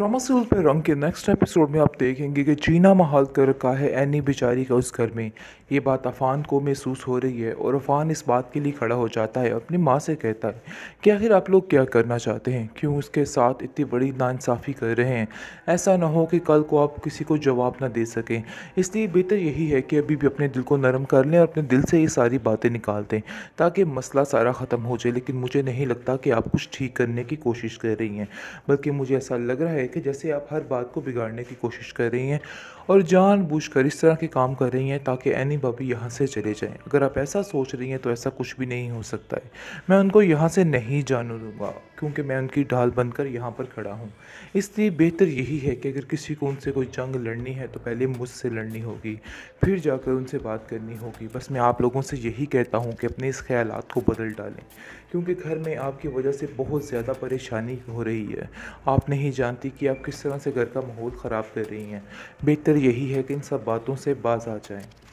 trauma school पे रंग के नेक्स्ट एपिसोड में आप देखेंगे कि चीना महाल कर रखा है एनी बेचारी का उस घर में ये बात अफान को महसूस हो रही है और अफान इस बात के लिए खड़ा हो जाता है अपनी माँ से कहता है कि आखिर आप लोग क्या करना चाहते हैं क्यों उसके साथ इतनी बड़ी नाानसाफ़ी कर रहे हैं ऐसा ना हो कि कल को आप किसी को जवाब ना दे सकें इसलिए बेहतर यही है कि अभी भी अपने दिल को नरम कर लें और अपने दिल से ये सारी बातें निकाल दें ताकि मसला सारा ख़त्म हो जाए लेकिन मुझे नहीं लगता कि आप कुछ ठीक करने की कोशिश कर रही हैं बल्कि मुझे ऐसा लग रहा है कि जैसे आप हर बात को बिगाड़ने की कोशिश कर रही हैं और जानबूझकर इस तरह के काम कर रही हैं ताकि एनी बबी यहाँ से चले जाएं अगर आप ऐसा सोच रही हैं तो ऐसा कुछ भी नहीं हो सकता है मैं उनको यहाँ से नहीं जान दूँगा क्योंकि मैं उनकी ढाल बनकर यहाँ पर खड़ा हूँ इसलिए बेहतर यही है कि अगर किसी को उनसे कोई जंग लड़नी है तो पहले मुझसे लड़नी होगी फिर जाकर उनसे बात करनी होगी बस मैं आप लोगों से यही कहता हूँ कि अपने इस ख्याल को बदल डालें क्योंकि घर में आपकी वजह से बहुत ज़्यादा परेशानी हो रही है आप नहीं जानती कि आप किस तरह से घर का माहौल ख़राब कर रही हैं बेहतर यही है कि इन सब बातों से बाज आ जाएँ